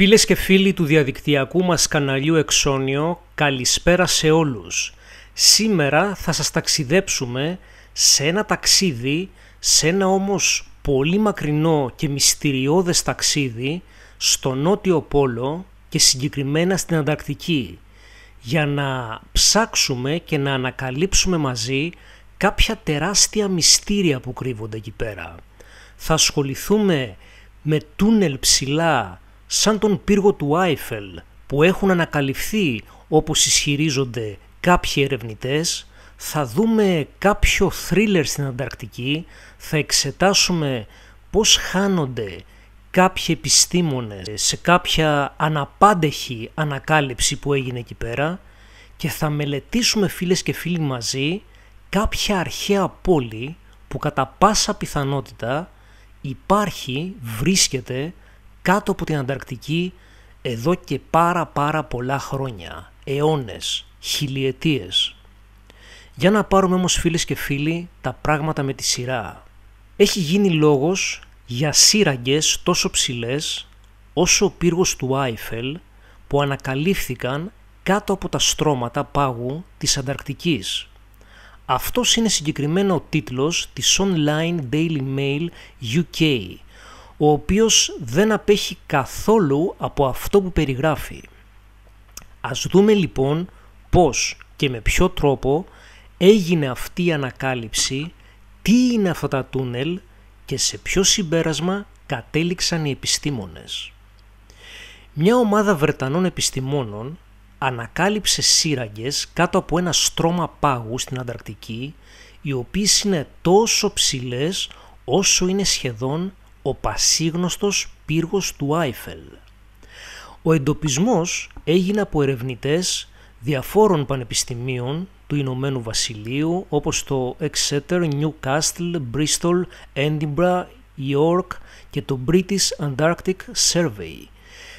Φίλες και φίλοι του διαδικτυακού μας καναλιού Εξόνιο, καλησπέρα σε όλους. Σήμερα θα σας ταξιδέψουμε σε ένα ταξίδι, σε ένα όμως πολύ μακρινό και μυστηριώδες ταξίδι στο Νότιο Πόλο και συγκεκριμένα στην Ανταρκτική για να ψάξουμε και να ανακαλύψουμε μαζί κάποια τεράστια μυστήρια που κρύβονται εκεί πέρα. Θα ασχοληθούμε με τούνελ ψηλά σαν τον πύργο του Άιφελ που έχουν ανακαλυφθεί όπως ισχυρίζονται κάποιοι ερευνητές, θα δούμε κάποιο θρίλερ στην Ανταρκτική, θα εξετάσουμε πώς χάνονται κάποιοι επιστήμονες σε κάποια αναπάντεχη ανακάλυψη που έγινε εκεί πέρα και θα μελετήσουμε φίλες και φίλοι μαζί κάποια αρχαία πόλη που κατά πάσα πιθανότητα υπάρχει, βρίσκεται κάτω από την Ανταρκτική εδώ και πάρα πάρα πολλά χρόνια, αιώνες, χιλιετίες. Για να πάρουμε όμως φίλες και φίλοι τα πράγματα με τη σειρά. Έχει γίνει λόγος για σύραγγες τόσο ψηλές όσο ο πύργος του Άιφελ που ανακαλύφθηκαν κάτω από τα στρώματα πάγου της Ανταρκτικής. Αυτός είναι συγκεκριμένο ο τίτλος της Online Daily Mail UK ο οποίος δεν απέχει καθόλου από αυτό που περιγράφει. Ας δούμε λοιπόν πώς και με ποιο τρόπο έγινε αυτή η ανακάλυψη, τι είναι αυτά τα τούνελ και σε ποιο συμπέρασμα κατέληξαν οι επιστήμονες. Μια ομάδα Βρετανών επιστημόνων ανακάλυψε σύραγγες κάτω από ένα στρώμα πάγου στην Ανταρκτική, οι οποίες είναι τόσο ψηλές όσο είναι σχεδόν ο πασίγνωστος πύργος του Άιφελ. Ο εντοπισμός έγινε από ερευνητές διαφόρων πανεπιστημίων του Ηνωμένου Βασιλείου όπως το Exeter, Newcastle, Bristol, Edinburgh, York και το British Antarctic Survey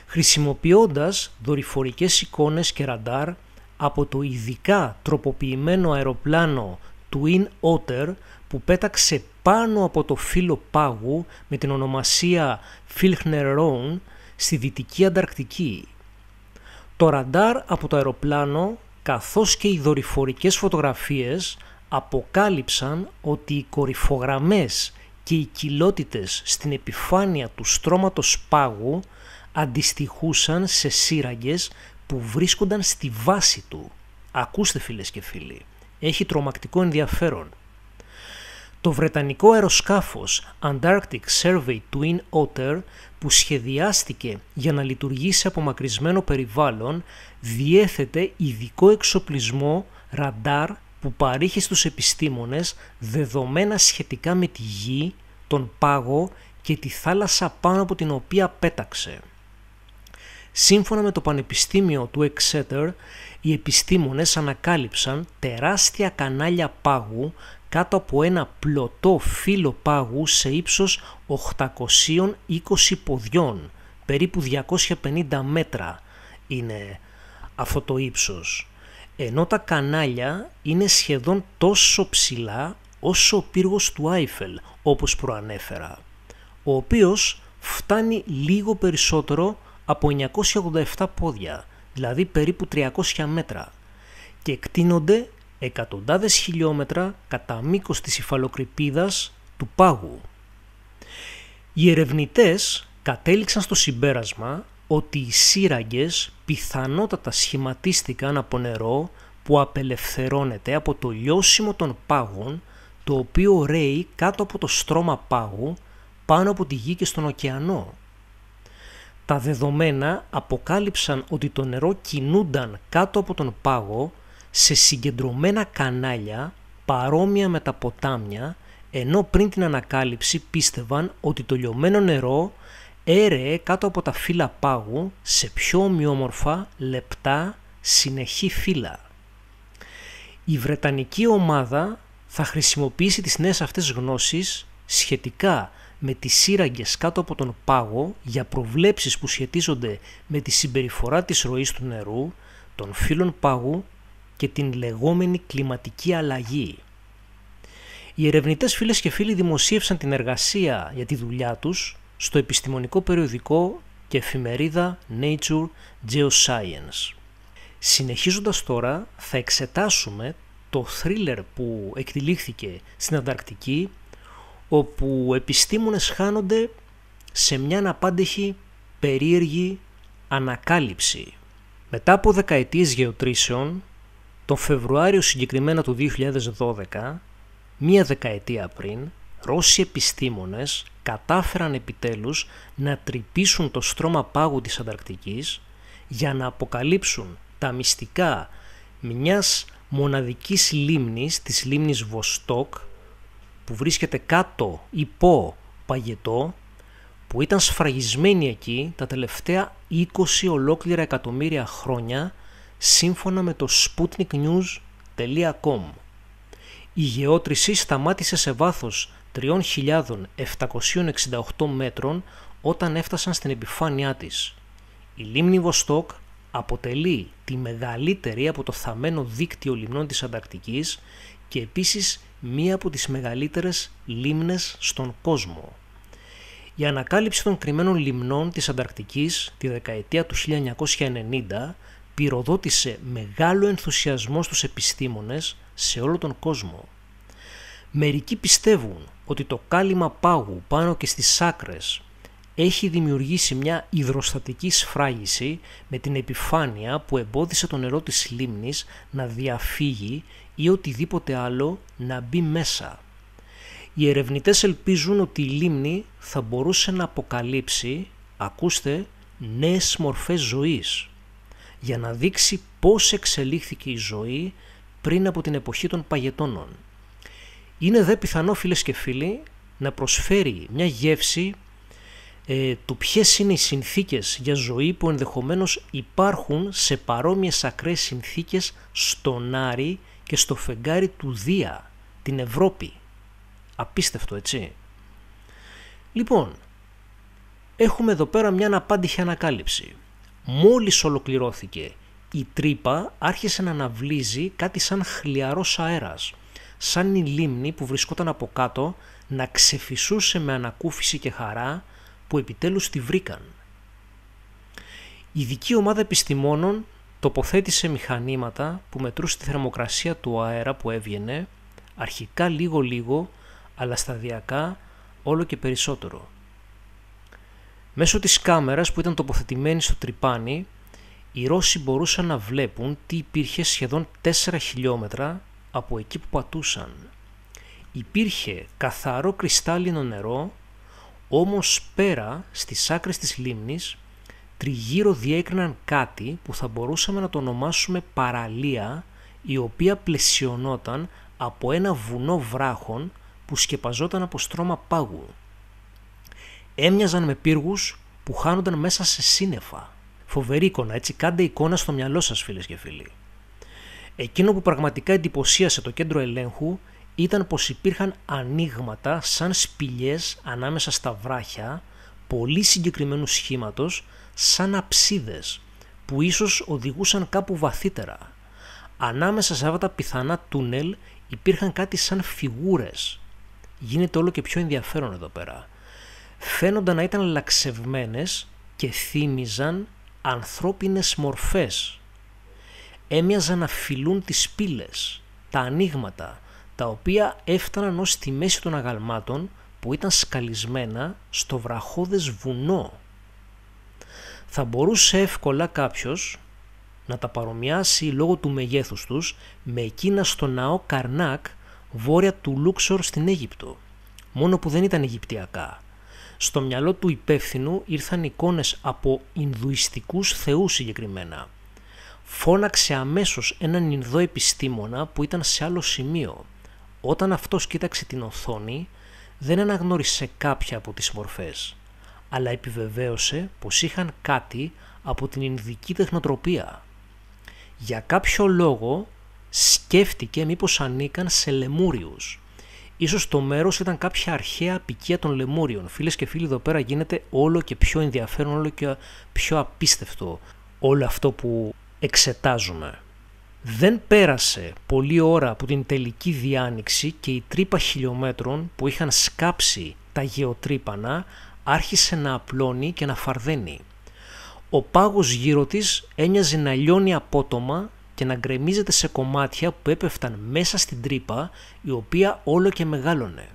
χρησιμοποιώντας δορυφορικές εικόνες και ραντάρ από το ειδικά τροποποιημένο αεροπλάνο Twin Otter που πέταξε πάνω από το φύλλο πάγου με την ονομασία Ρόουν στη Δυτική Ανταρκτική. Το ραντάρ από το αεροπλάνο καθώς και οι δορυφορικές φωτογραφίες αποκάλυψαν ότι οι κορυφογραμμές και οι κοιλότητες στην επιφάνεια του στρώματος πάγου αντιστοιχούσαν σε σύραγγες που βρίσκονταν στη βάση του. Ακούστε φίλες και φίλοι, έχει τρομακτικό ενδιαφέρον. Το βρετανικό αεροσκάφος Antarctic Survey Twin Otter που σχεδιάστηκε για να λειτουργήσει σε απομακρυσμένο περιβάλλον διέθετε ειδικό εξοπλισμό ραντάρ που παρήχε στους επιστήμονες δεδομένα σχετικά με τη γη, τον πάγο και τη θάλασσα πάνω από την οποία πέταξε. Σύμφωνα με το Πανεπιστήμιο του Exeter, οι επιστήμονες ανακάλυψαν τεράστια κανάλια πάγου κάτω από ένα πλωτό φύλλο πάγου σε ύψος 820 ποδιών, περίπου 250 μέτρα είναι αυτό το ύψος, ενώ τα κανάλια είναι σχεδόν τόσο ψηλά όσο ο πύργος του Άιφελ, όπως προανέφερα, ο οποίος φτάνει λίγο περισσότερο από 987 πόδια, δηλαδή περίπου 300 μέτρα και εκτείνονται εκατοντάδες χιλιόμετρα κατά μήκος της υφαλοκρηπίδας του πάγου. Οι ερευνητές κατέληξαν στο συμπέρασμα ότι οι σύραγγες πιθανότατα σχηματίστηκαν από νερό που απελευθερώνεται από το λιώσιμο των πάγων το οποίο ρέει κάτω από το στρώμα πάγου πάνω από τη γη και στον ωκεανό. Τα δεδομένα αποκάλυψαν ότι το νερό κινούνταν κάτω από τον πάγο σε συγκεντρωμένα κανάλια παρόμοια με τα ποτάμια, ενώ πριν την ανακάλυψη πίστευαν ότι το λιωμένο νερό έρεε κάτω από τα φύλλα πάγου σε πιο ομοιόμορφα, λεπτά, συνεχή φύλλα. Η Βρετανική ομάδα θα χρησιμοποιήσει τις νέες αυτές γνώσεις σχετικά με τις σύραγγες κάτω από τον πάγο για προβλέψεις που σχετίζονται με τη συμπεριφορά της ροής του νερού, των φύλων πάγου και την λεγόμενη κλιματική αλλαγή. Οι ερευνητές φίλες και φίλοι δημοσίευσαν την εργασία για τη δουλειά τους στο επιστημονικό περιοδικό και εφημερίδα Nature Geoscience. Συνεχίζοντας τώρα θα εξετάσουμε το θρίλερ που εκτυλίχθηκε στην Ανταρκτική όπου επιστήμονες χάνονται σε μια αναπάντεχη περίεργη ανακάλυψη. Μετά από δεκαετίες γεωτρήσεων τον Φεβρουάριο συγκεκριμένα του 2012, μία δεκαετία πριν, Ρώσοι επιστήμονες κατάφεραν επιτέλους να τρυπήσουν το στρώμα πάγου της Ανταρκτικής για να αποκαλύψουν τα μυστικά μιας μοναδικής λίμνης, της λίμνης Βοστόκ, που βρίσκεται κάτω υπό παγετό, που ήταν σφραγισμένη εκεί τα τελευταία 20 ολόκληρα εκατομμύρια χρόνια σύμφωνα με το sputniknews.com. Η γεώτρηση σταμάτησε σε βάθος 3.768 μέτρων όταν έφτασαν στην επιφάνειά της. Η λίμνη Βοστόκ αποτελεί τη μεγαλύτερη από το θαμμένο δίκτυο λιμνών της Ανταρκτικής και επίσης μία από τις μεγαλύτερες λίμνες στον κόσμο. Η ανακάλυψη των κρυμμένων λιμνών της Ανταρκτικής τη δεκαετία του 1990 πυροδότησε μεγάλο ενθουσιασμό στους επιστήμονες σε όλο τον κόσμο. Μερικοί πιστεύουν ότι το κάλυμα πάγου πάνω και στις σάκρες έχει δημιουργήσει μια υδροστατική σφράγιση με την επιφάνεια που εμπόδισε το νερό της λίμνης να διαφύγει ή οτιδήποτε άλλο να μπει μέσα. Οι ερευνητές ελπίζουν ότι η λίμνη θα μπορούσε να αποκαλύψει, ακούστε, νέες μορφές ζωής για να δείξει πώς εξελίχθηκε η ζωή πριν από την εποχή των παγετώνων. Είναι δε πιθανό φίλες και φίλοι να προσφέρει μια γεύση ε, του ποιες είναι οι συνθήκες για ζωή που ενδεχομένως υπάρχουν σε παρόμοιες ακραίες συνθήκες στον Άρη και στο φεγγάρι του Δία, την Ευρώπη. Απίστευτο έτσι. Λοιπόν, έχουμε εδώ πέρα μια απάντηχη ανακάλυψη. Μόλις ολοκληρώθηκε η τρύπα άρχισε να αναβλύζει κάτι σαν χλιαρός αέρας, σαν η λίμνη που βρισκόταν από κάτω να ξεφυσούσε με ανακούφιση και χαρά που επιτέλους τη βρήκαν. Η ειδική ομάδα επιστημόνων τοποθέτησε μηχανήματα που μετρούσε τη θερμοκρασία του αέρα που έβγαινε, αρχικά λίγο-λίγο, αλλά σταδιακά όλο και περισσότερο. Μέσω της κάμερας που ήταν τοποθετημένη στο τρυπάνι, οι Ρώσοι μπορούσαν να βλέπουν τι υπήρχε σχεδόν 4 χιλιόμετρα από εκεί που πατούσαν. Υπήρχε καθαρό κρυστάλλινο νερό, όμως πέρα στις άκρες της λίμνης τριγύρω διέκριναν κάτι που θα μπορούσαμε να το ονομάσουμε παραλία η οποία πλαισιωνόταν από ένα βουνό βράχων που σκεπαζόταν από στρώμα πάγου έμοιαζαν με πύργους που χάνονταν μέσα σε σύννεφα. Φοβερή εικόνα, έτσι κάντε εικόνα στο μυαλό σας φίλες και φίλοι. Εκείνο που πραγματικά εντυπωσίασε το κέντρο ελέγχου ήταν πως υπήρχαν ανοίγματα σαν σπηλιές ανάμεσα στα βράχια πολύ συγκεκριμένου σχήματος σαν αψίδες που ίσως οδηγούσαν κάπου βαθύτερα. Ανάμεσα σε αυτά τα πιθανά τούνελ υπήρχαν κάτι σαν φιγούρες. Γίνεται όλο και πιο ενδιαφέρον εδώ πέρα φαίνονταν να ήταν λαξευμένες και θύμιζαν ανθρώπινες μορφές. Έμοιαζαν να φυλούν τις πύλες, τα ανοίγματα, τα οποία έφταναν ως τη μέση των αγαλμάτων που ήταν σκαλισμένα στο βραχώδες βουνό. Θα μπορούσε εύκολα κάποιος να τα παρομοιάσει λόγω του μεγέθους τους με εκείνα στο ναό Καρνάκ βόρεια του Λούξορ στην Αίγυπτο, μόνο που δεν ήταν Αιγυπτιακά στο μυαλό του υπεύθυνου ήρθαν εικόνες από Ινδουιστικούς θεούς συγκεκριμένα. Φώναξε αμέσως έναν Ινδό επιστήμονα που ήταν σε άλλο σημείο. Όταν αυτός κοίταξε την οθόνη, δεν αναγνώρισε κάποια από τις μορφές, αλλά επιβεβαίωσε πως είχαν κάτι από την Ινδική τεχνοτροπία. Για κάποιο λόγο σκέφτηκε μήπως ανήκαν σε λεμούριους Σω το μέρος ήταν κάποια αρχαία απικία των λεμούριων. Φίλες και φίλοι εδώ πέρα γίνεται όλο και πιο ενδιαφέρον, όλο και πιο απίστευτο όλο αυτό που εξετάζουμε. Δεν πέρασε πολλή ώρα από την τελική διάνοιξη και η τρύπα χιλιόμετρων που είχαν σκάψει τα γεωτρύπανα άρχισε να απλώνει και να φαρδένει. Ο πάγος γύρω της έμοιαζε να λιώνει απότομα και να γκρεμίζεται σε κομμάτια που έπεφταν μέσα στην τρύπα η οποία όλο και μεγάλωνε.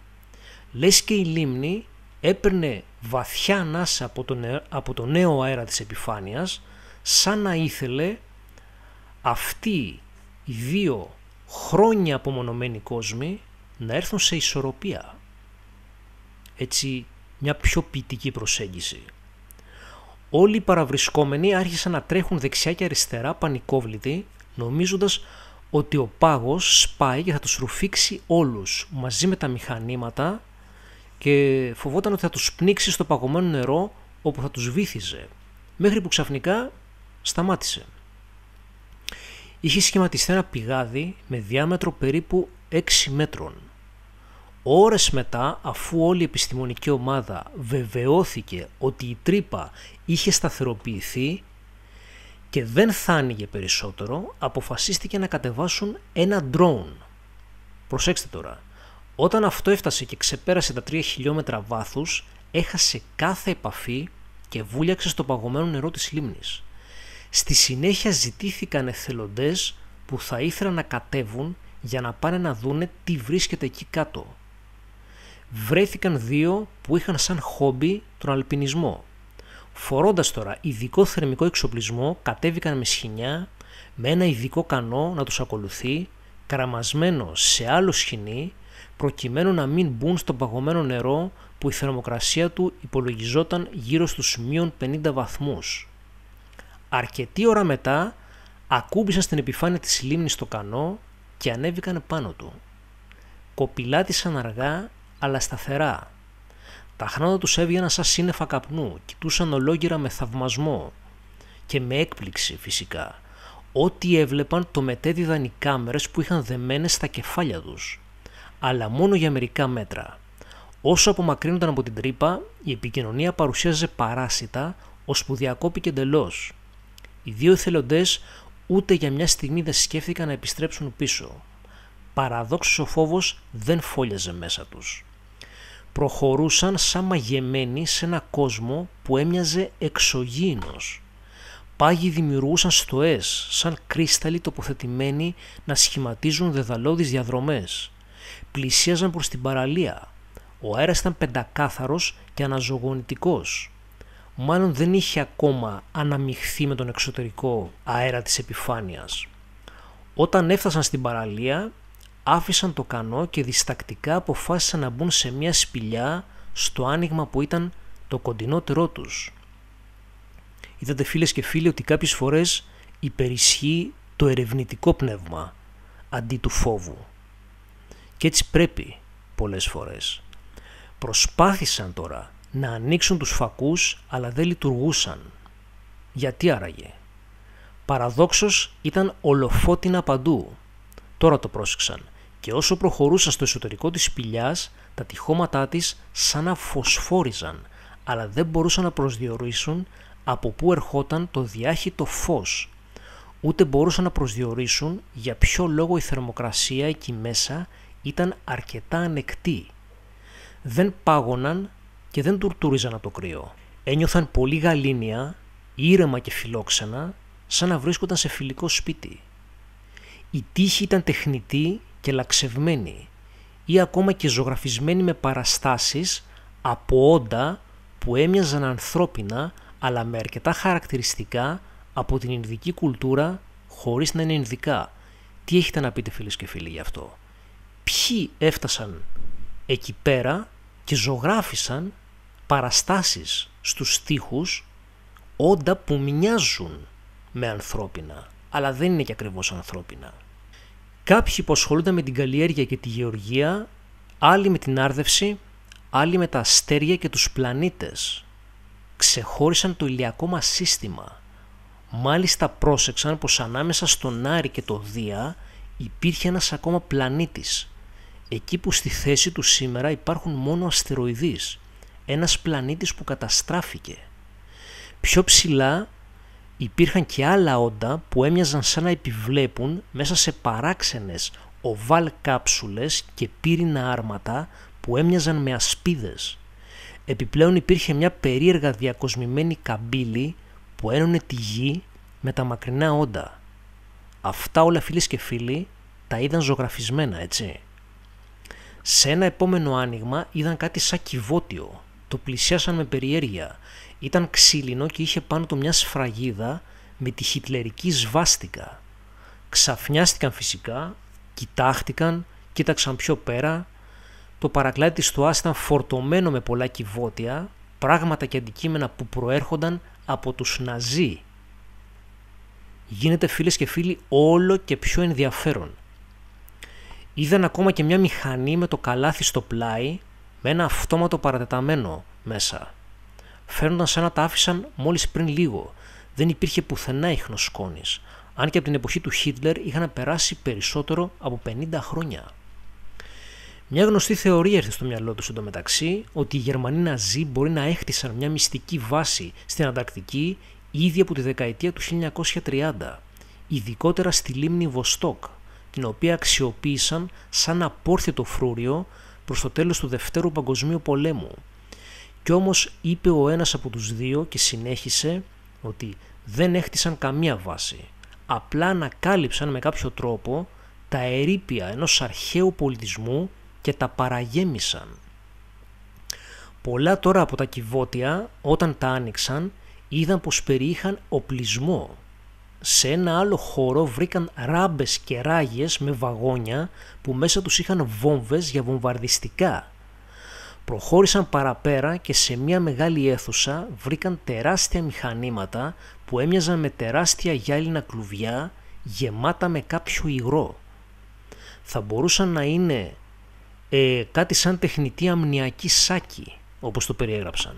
Λες και η λίμνη έπαιρνε βαθιά ανάσα από το από νέο αέρα της επιφάνειας σαν να ήθελε αυτοί οι δύο χρόνια απομονωμένοι κόσμοι να έρθουν σε ισορροπία. Έτσι μια πιο ποιητική προσέγγιση. Όλοι οι παραβρισκόμενοι άρχισαν να τρέχουν δεξιά και αριστερά πανικόβλητοι νομίζοντας ότι ο πάγος σπάει και θα τους ρουφήξει όλους μαζί με τα μηχανήματα και φοβόταν ότι θα τους πνίξει στο παγωμένο νερό όπου θα τους βύθιζε, μέχρι που ξαφνικά σταμάτησε. Είχε σχηματιστεί ένα πηγάδι με διάμετρο περίπου 6 μέτρων. Ώρες μετά, αφού όλη η επιστημονική ομάδα βεβαιώθηκε ότι η τρύπα είχε σταθεροποιηθεί, και δεν άνοιγε περισσότερο, αποφασίστηκε να κατεβάσουν ένα drone. Προσέξτε τώρα, όταν αυτό έφτασε και ξεπέρασε τα 3 χιλιόμετρα βάθους, έχασε κάθε επαφή και βούλιαξε στο παγωμένο νερό της λίμνης. Στη συνέχεια ζητήθηκαν εθελοντές που θα ήθελαν να κατέβουν για να πάνε να δούνε τι βρίσκεται εκεί κάτω. Βρέθηκαν δύο που είχαν σαν χόμπι τον αλπινισμό Φορώντας τώρα ειδικό θερμικό εξοπλισμό, κατέβηκαν με σχοινιά, με ένα ειδικό κανό να τους ακολουθεί, κραμασμένο σε άλλο σχοινί, προκειμένου να μην μπουν στο παγωμένο νερό που η θερμοκρασία του υπολογιζόταν γύρω στους μείον 50 βαθμούς. Αρκετή ώρα μετά ακούμπησαν στην επιφάνεια της λίμνης το κανό και ανέβηκαν πάνω του. Κοπηλάτησαν αργά αλλά σταθερά τα χνάδα τους έβγαιναν σαν σύννεφα καπνού, κοιτούσαν ολόγυρα με θαυμασμό και με έκπληξη φυσικά. Ό,τι έβλεπαν το μετέδιδαν οι κάμερες που είχαν δεμένες στα κεφάλια τους, αλλά μόνο για μερικά μέτρα. Όσο απομακρύνονταν από την τρύπα, η επικοινωνία παρουσίαζε παράσιτα, ώσπου διακόπηκε εντελώς. Οι δύο εθελοντές ούτε για μια στιγμή δεν σκέφτηκαν να επιστρέψουν πίσω. Παραδόξως ο φόβος δεν φόλιαζε μέσα τους προχωρούσαν σαν μαγεμένοι σε ένα κόσμο που έμοιαζε εξωγήινος. Πάγοι δημιουργούσαν στοές, σαν κρίσταλοι τοποθετημένοι να σχηματίζουν δεδαλώδεις διαδρομές. Πλησίαζαν προς την παραλία. Ο αέρας ήταν πεντακάθαρος και αναζωογονητικός. Μάλλον δεν είχε ακόμα αναμειχθεί με τον εξωτερικό αέρα της επιφάνειας. Όταν έφτασαν στην παραλία, άφησαν το κανό και διστακτικά αποφάσισαν να μπουν σε μια σπηλιά στο άνοιγμα που ήταν το κοντινότερό τους. Είδατε φίλες και φίλοι ότι κάποιες φορές υπερισχύει το ερευνητικό πνεύμα αντί του φόβου. Και έτσι πρέπει πολλές φορές. Προσπάθησαν τώρα να ανοίξουν τους φακούς αλλά δεν λειτουργούσαν. Γιατί άραγε. Παραδόξως ήταν ολοφότινα παντού. Τώρα το πρόσεξαν και όσο προχωρούσαν στο εσωτερικό της σπηλιάς, τα τυχώματά της σαν να φωσφόριζαν, αλλά δεν μπορούσαν να προσδιορίσουν από πού ερχόταν το διάχυτο φως. Ούτε μπορούσαν να προσδιορίσουν για ποιο λόγο η θερμοκρασία εκεί μέσα ήταν αρκετά ανεκτή. Δεν πάγωναν και δεν τουρτούριζαν από το κρύο. Ένιωθαν πολύ γαλήνια, ήρεμα και φιλόξενα, σαν να βρίσκονταν σε φιλικό σπίτι. Η τύχη ήταν τεχνητή και λαξευμένη ή ακόμα και ζωγραφισμένη με παραστάσεις από όντα που έμοιαζαν ανθρώπινα αλλά με αρκετά χαρακτηριστικά από την Ινδική κουλτούρα χωρίς να είναι Ινδικά. Τι έχετε να πείτε φίλες και φίλοι γι' αυτό. Ποιοι έφτασαν εκεί πέρα και ζωγράφισαν παραστάσεις στους στίχους όντα που μοιάζουν με ανθρώπινα αλλά δεν είναι και ακριβώς ανθρώπινα. Κάποιοι που ασχολούνται με την καλλιέργεια και τη γεωργία, άλλοι με την άρδευση, άλλοι με τα αστέρια και τους πλανήτες. Ξεχώρισαν το ηλιακό μας σύστημα. Μάλιστα πρόσεξαν πως ανάμεσα στον Άρη και το Δία υπήρχε ένας ακόμα πλανήτης. Εκεί που στη θέση του σήμερα υπάρχουν μόνο αστεροειδείς. Ένας πλανήτης που καταστράφηκε. Πιο ψηλά υπήρχαν και άλλα όντα που έμοιαζαν σαν να επιβλέπουν μέσα σε παράξενες οβάλ κάψουλες και πύρινα άρματα που έμοιαζαν με ασπίδες. Επιπλέον υπήρχε μια περίεργα διακοσμημένη καμπύλη που ένωνε τη γη με τα μακρινά όντα. Αυτά όλα φίλες και φίλοι τα είδαν ζωγραφισμένα έτσι. Σε ένα επόμενο άνοιγμα είδαν κάτι σαν κυβότιο. Το πλησιάσαν με περιέργεια. Ήταν ξύλινο και είχε πάνω του μια σφραγίδα με τη χιτλερική σβάστηκα. Ξαφνιάστηκαν φυσικά, κοιτάχτηκαν, κοίταξαν πιο πέρα. Το παρακλάδι της Τουάς ήταν φορτωμένο με πολλά κυβότια, πράγματα και αντικείμενα που προέρχονταν από τους Ναζί. Γίνεται φίλες και φίλοι όλο και πιο ενδιαφέρον. Είδαν ακόμα και μια μηχανή με το καλάθι στο πλάι, με ένα αυτόματο παρατεταμένο μέσα φαίνονταν σαν να τα άφησαν μόλις πριν λίγο. Δεν υπήρχε πουθενά ίχνος σκόνης, αν και από την εποχή του Χίτλερ είχαν περάσει περισσότερο από 50 χρόνια. Μια γνωστή θεωρία έρθει στο μυαλό τους εντωμεταξύ ότι οι Γερμανοί Ναζί μπορεί να έχτισαν μια μυστική βάση στην Ανταρκτική ήδη από τη δεκαετία του 1930, ειδικότερα στη λίμνη Βοστόκ, την οποία αξιοποίησαν σαν απόρθητο φρούριο προς το τέλος του Δευτέρου Παγκοσμίου Πολέμου κι όμως είπε ο ένας από τους δύο και συνέχισε ότι δεν έχτισαν καμία βάση. Απλά ανακάλυψαν με κάποιο τρόπο τα ερήπια ενός αρχαίου πολιτισμού και τα παραγέμισαν. Πολλά τώρα από τα κυβότια όταν τα άνοιξαν είδαν πως περιείχαν οπλισμό. Σε ένα άλλο χώρο βρήκαν ράμπες και ράγες με βαγόνια που μέσα τους είχαν βόμβες για βομβαρδιστικά Προχώρησαν παραπέρα και σε μια μεγάλη αίθουσα βρήκαν τεράστια μηχανήματα που έμοιαζαν με τεράστια γυάλινα κλουβιά γεμάτα με κάποιο υγρό. Θα μπορούσαν να είναι ε, κάτι σαν τεχνητή αμνιακή σάκη, όπως το περιέγραψαν.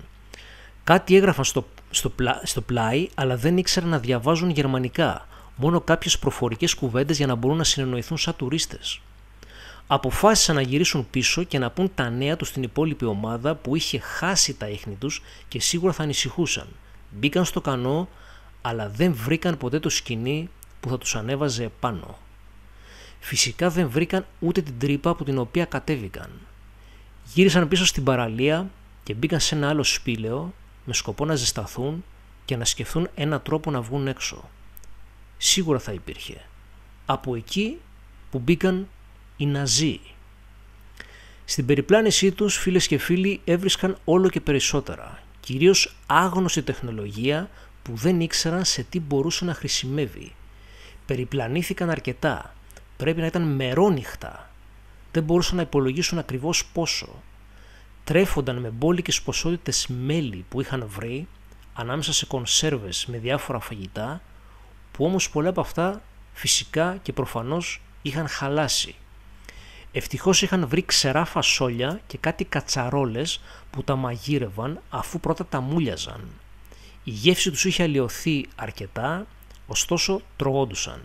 Κάτι έγραφαν στο, στο, στο πλάι, αλλά δεν ήξεραν να διαβάζουν γερμανικά, μόνο κάποιες προφορικές κουβέντες για να μπορούν να συνεννοηθούν σαν τουρίστες αποφάσισαν να γυρίσουν πίσω και να πούν τα νέα τους στην υπόλοιπη ομάδα που είχε χάσει τα ίχνη τους και σίγουρα θα ανησυχούσαν. Μπήκαν στο κανό, αλλά δεν βρήκαν ποτέ το σκηνή που θα τους ανέβαζε πάνω. Φυσικά δεν βρήκαν ούτε την τρύπα από την οποία κατέβηκαν. Γύρισαν πίσω στην παραλία και μπήκαν σε ένα άλλο σπήλαιο με σκοπό να ζεσταθούν και να σκεφτούν ένα τρόπο να βγουν έξω. Σίγουρα θα υπήρχε. Από εκεί που μπήκαν οι Ναζί. Στην περιπλάνησή τους, φίλες και φίλοι, έβρισκαν όλο και περισσότερα, κυρίως άγνωστη τεχνολογία που δεν ήξεραν σε τι μπορούσε να χρησιμεύει. Περιπλανήθηκαν αρκετά, πρέπει να ήταν μερόνυχτα. Δεν μπορούσαν να υπολογίσουν ακριβώς πόσο. Τρέφονταν με μπόλικες ποσότητες μέλι που είχαν βρει, ανάμεσα σε κονσέρβες με διάφορα φαγητά, που όμως πολλά από αυτά φυσικά και προφανώς είχαν χαλάσει. Ευτυχώς είχαν βρει ξερά φασόλια και κάτι κατσαρόλες που τα μαγείρευαν αφού πρώτα τα μούλιαζαν. Η γεύση τους είχε αλλοιωθεί αρκετά, ωστόσο τρογόντουσαν.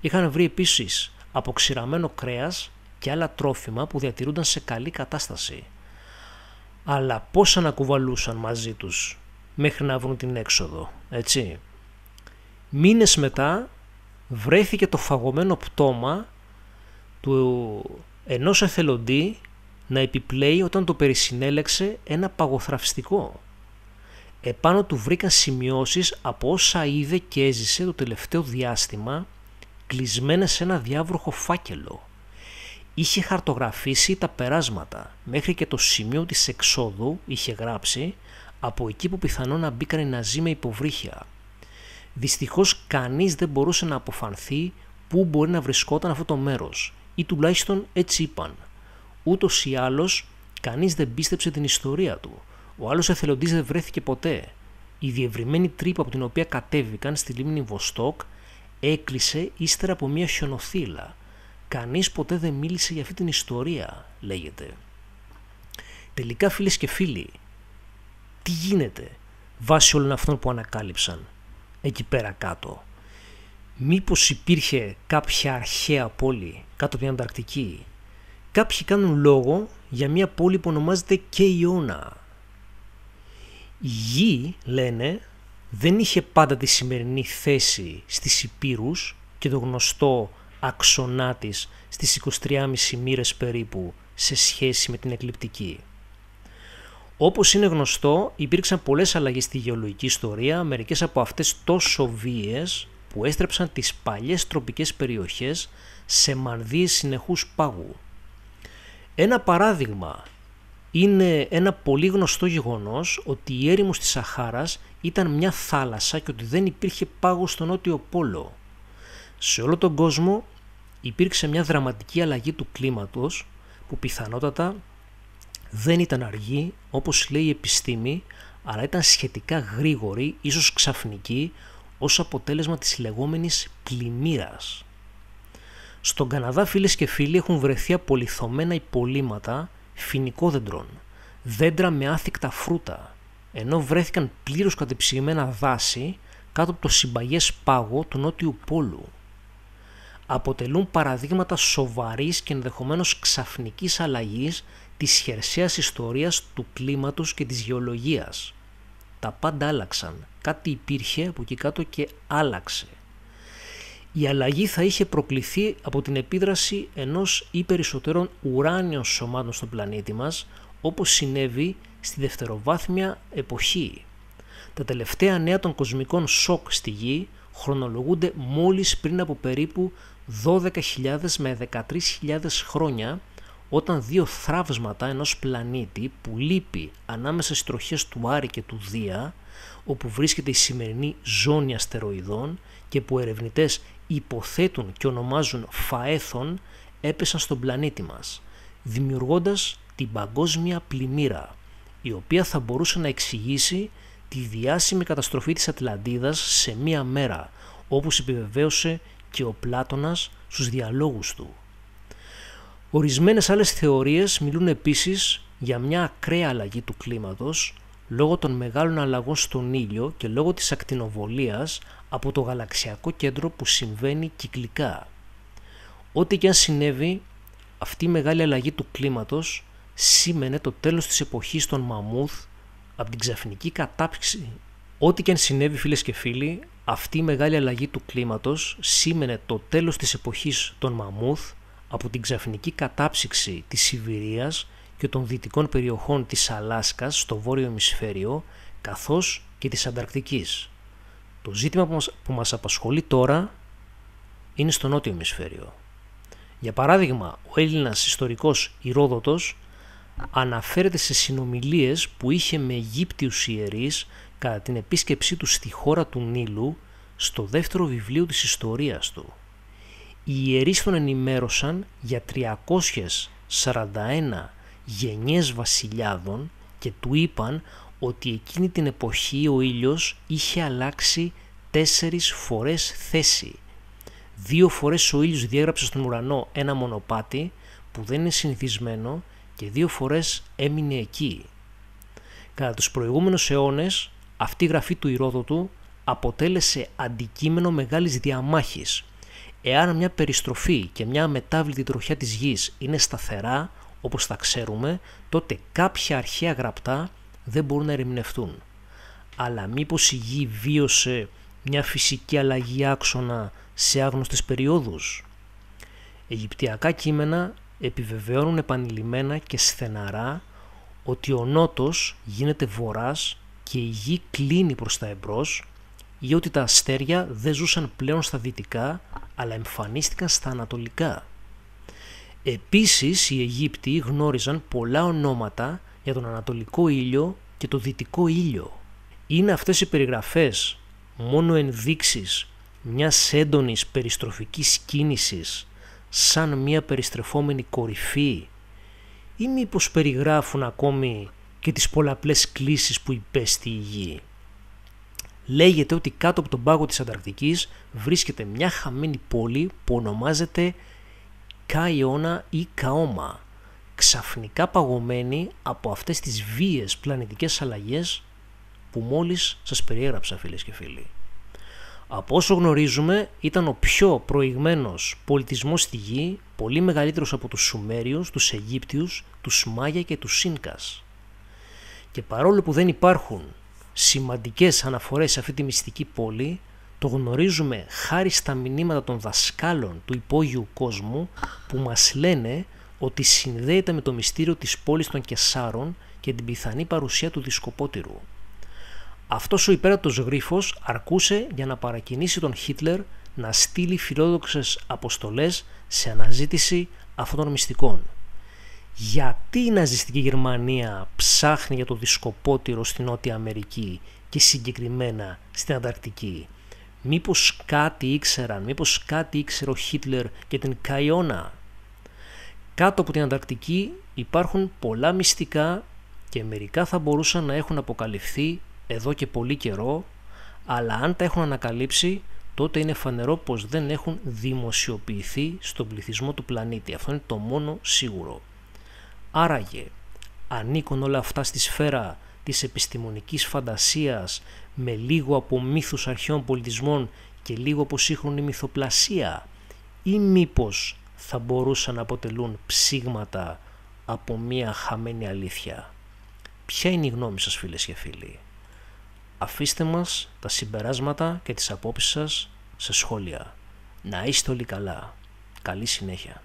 Είχαν βρει επίσης αποξηραμένο κρέας και άλλα τρόφιμα που διατηρούνταν σε καλή κατάσταση. Αλλά πώς ανακουβαλούσαν μαζί τους μέχρι να βρουν την έξοδο, έτσι. Μήνες μετά βρέθηκε το φαγωμένο πτώμα του ενός εθελοντή να επιπλέει όταν το περισυνέλεξε ένα παγοθραυστικό. Επάνω του βρήκαν σημειώσεις από όσα είδε και έζησε το τελευταίο διάστημα κλεισμένα σε ένα διάβροχο φάκελο. Είχε χαρτογραφήσει τα περάσματα, μέχρι και το σημείο της εξόδου είχε γράψει από εκεί που πιθανόν να μπήκαν οι Ναζί με υποβρύχια. Δυστυχώς κανείς δεν μπορούσε να αποφανθεί πού μπορεί να βρισκόταν αυτό το μέρος ή τουλάχιστον έτσι είπαν. Ούτως ή άλλως, κανείς δεν πίστεψε την ιστορία του. Ο άλλος εθελοντής δεν βρέθηκε ποτέ. Η διευρυμένη τρύπα από την οποία κατέβηκαν στη λίμνη Βοστόκ έκλεισε ύστερα από μια χιονοθύλα. Κανείς ποτέ δεν μίλησε για αυτή την ιστορία, λέγεται. Τελικά, φίλες και φίλοι, τι γίνεται βάσει όλων αυτών που ανακάλυψαν εκεί πέρα κάτω μήπως υπήρχε κάποια αρχαία πόλη κάτω από την Ανταρκτική. Κάποιοι κάνουν λόγο για μια πόλη που ονομάζεται Κέιώνα. Η γη, λένε, δεν είχε πάντα τη σημερινή θέση στις Υπήρους και το γνωστό αξονά της στις 23,5 μοίρες περίπου σε σχέση με την εκλειπτική. Όπως είναι γνωστό, υπήρξαν πολλές αλλαγές στη γεωλογική ιστορία, μερικές από αυτές τόσο βίαιες που έστρεψαν τις παλιές τροπικές περιοχές σε μανδύες συνεχούς πάγου. Ένα παράδειγμα είναι ένα πολύ γνωστό γεγονός ότι η έρημος της Σαχάρας ήταν μια θάλασσα και ότι δεν υπήρχε πάγος στον νότιο πόλο. Σε όλο τον κόσμο υπήρξε μια δραματική αλλαγή του κλίματος που πιθανότατα δεν ήταν αργή όπως λέει η επιστήμη αλλά ήταν σχετικά γρήγορη, ίσως ξαφνική ως αποτέλεσμα της λεγόμενης πλημμύρας. Στον Καναδά φίλες και φίλοι έχουν βρεθεί απολυθωμένα υπολείμματα φοινικόδεντρων, δέντρα με άθικτα φρούτα, ενώ βρέθηκαν πλήρως κατεψυγμένα δάση κάτω από το συμπαγές πάγο του Νότιου Πόλου. Αποτελούν παραδείγματα σοβαρής και ενδεχομένως ξαφνικής αλλαγής της χερσαίας ιστορίας του κλίματος και της γεωλογίας. Τα πάντα άλλαξαν Κάτι υπήρχε από εκεί κάτω και άλλαξε. Η αλλαγή θα είχε προκληθεί από την επίδραση ενός ή περισσότερων ουράνιων σωμάτων στον πλανήτη μας, όπως συνέβη στη δευτεροβάθμια εποχή. Τα τελευταία νέα των κοσμικών σοκ στη Γη χρονολογούνται μόλις πριν από περίπου 12.000 με 13.000 χρόνια όταν δύο θραύσματα ενός πλανήτη που λείπει ανάμεσα στις τροχές του Άρη και του Δία όπου βρίσκεται η σημερινή ζώνη αστεροειδών και που ερευνητές υποθέτουν και ονομάζουν φαέθων έπεσαν στον πλανήτη μας, δημιουργώντας την παγκόσμια πλημμύρα, η οποία θα μπορούσε να εξηγήσει τη διάσημη καταστροφή της Ατλαντίδας σε μία μέρα, όπως επιβεβαίωσε και ο Πλάτωνας στους διαλόγους του. Ορισμένες άλλες θεωρίες μιλούν επίσης για μια ακραία αλλαγή του κλίματος, λόγω των μεγάλων αλλαγών στον ήλιο και λόγω της ακτινοβολίας από το γαλαξιακό κέντρο που συμβαίνει κυκλικά. Ό,τι και αν συνέβη, αυτή η μεγάλη αλλαγή του κλίματος σήμαινε το τέλος της εποχής των μαμούθ από την ξαφνική κατάψυξη. Ό,τι και αν συνέβη φίλες και φίλοι, αυτή η μεγάλη αλλαγή του κλίματος σήμαινε το τέλος της εποχής των μαμούθ από την ξαφνική κατάψυξη της Σιβηρίας και των δυτικών περιοχών της Αλάσκας στο βόρειο ημισφαίριο, καθώς και της Ανταρκτικής. Το ζήτημα που μας, απασχολεί τώρα είναι στο νότιο ημισφαίριο. Για παράδειγμα, ο Έλληνας ιστορικός Ηρόδοτος αναφέρεται σε συνομιλίες που είχε με Αιγύπτιους ιερείς κατά την επίσκεψή του στη χώρα του Νείλου στο δεύτερο βιβλίο της ιστορίας του. Οι ιερείς τον ενημέρωσαν για 341 γενιές βασιλιάδων και του είπαν ότι εκείνη την εποχή ο ήλιος είχε αλλάξει τέσσερις φορές θέση. Δύο φορές ο ήλιος διέγραψε στον ουρανό ένα μονοπάτι που δεν είναι συνηθισμένο και δύο φορές έμεινε εκεί. Κατά τους προηγούμενους αιώνες αυτή η γραφή του Ηρόδοτου αποτέλεσε αντικείμενο μεγάλης διαμάχης. Εάν μια περιστροφή και μια μετάβλητη τροχιά της γης είναι σταθερά, όπως θα ξέρουμε, τότε κάποια αρχαία γραπτά δεν μπορούν να ερμηνευτούν, Αλλά μήπως η γη βίωσε μια φυσική αλλαγή άξονα σε άγνωστες περιόδους. Αιγυπτιακά κείμενα επιβεβαιώνουν επανειλημμένα και στεναρά ότι ο νότος γίνεται βοράς και η γη κλείνει προς τα εμπρός ή ότι τα αστέρια δεν ζούσαν πλέον στα δυτικά αλλά εμφανίστηκαν στα ανατολικά. Επίσης οι Αιγύπτιοι γνώριζαν πολλά ονόματα για τον Ανατολικό Ήλιο και το Δυτικό Ήλιο. Είναι αυτές οι περιγραφές μόνο ενδείξεις μιας έντονης περιστροφικής κίνησης σαν μια περιστρεφόμενη κορυφή ή μήπως περιγράφουν ακόμη και τις πολλαπλές κλίσεις που υπέστη η γη. Λέγεται ότι κάτω από τον πάγο της Ανταρκτικής βρίσκεται μια χαμένη πόλη που ονομάζεται Καϊόνα ή καώμα, ξαφνικά παγωμένη από αυτές τις βίες πλανητικές αλλαγές που μόλις σας περιέγραψα φίλες και φίλοι. Από όσο γνωρίζουμε ήταν ο πιο προηγμένος πολιτισμός στη γη, πολύ μεγαλύτερος από τους Σουμέριους, τους Αιγύπτιους, τους Μάγια και τους Σίνκας. Και παρόλο που δεν υπάρχουν σημαντικές αναφορές σε αυτή τη μυστική πόλη, το γνωρίζουμε χάρη στα μηνύματα των δασκάλων του υπόγειου κόσμου που μας λένε ότι συνδέεται με το μυστήριο της πόλης των Κεσάρων και την πιθανή παρουσία του δισκοπότηρου. Αυτός ο υπέρατος γρίφος αρκούσε για να παρακινήσει τον Χίτλερ να στείλει φιλόδοξες αποστολές σε αναζήτηση αυτών των μυστικών. Γιατί η ναζιστική Γερμανία ψάχνει για το δισκοπότηρο στην Νότια Αμερική και συγκεκριμένα στην Ανταρκτική Μήπως κάτι ήξεραν, μήπως κάτι ήξερε ο Χίτλερ και την Καϊόνα. Κάτω από την Ανταρκτική υπάρχουν πολλά μυστικά και μερικά θα μπορούσαν να έχουν αποκαλυφθεί εδώ και πολύ καιρό, αλλά αν τα έχουν ανακαλύψει τότε είναι φανερό πως δεν έχουν δημοσιοποιηθεί στον πληθυσμό του πλανήτη. Αυτό είναι το μόνο σίγουρο. Άραγε, ανήκουν όλα αυτά στη σφαίρα της επιστημονικής φαντασίας με λίγο από μύθους αρχαίων πολιτισμών και λίγο από σύγχρονη μυθοπλασία ή μήπως θα μπορούσαν να αποτελούν ψήγματα από μία χαμένη αλήθεια. Ποια είναι η γνώμη σας φίλες και φίλοι. Αφήστε μας τα συμπεράσματα και τις απόψεις σας σε σχόλια. Να είστε όλοι καλά. Καλή συνέχεια.